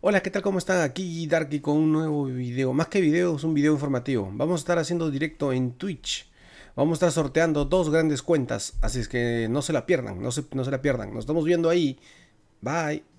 Hola, ¿qué tal? ¿Cómo están? Aquí Darky con un nuevo video. Más que video, es un video informativo. Vamos a estar haciendo directo en Twitch. Vamos a estar sorteando dos grandes cuentas. Así es que no se la pierdan, no se, no se la pierdan. Nos estamos viendo ahí. Bye.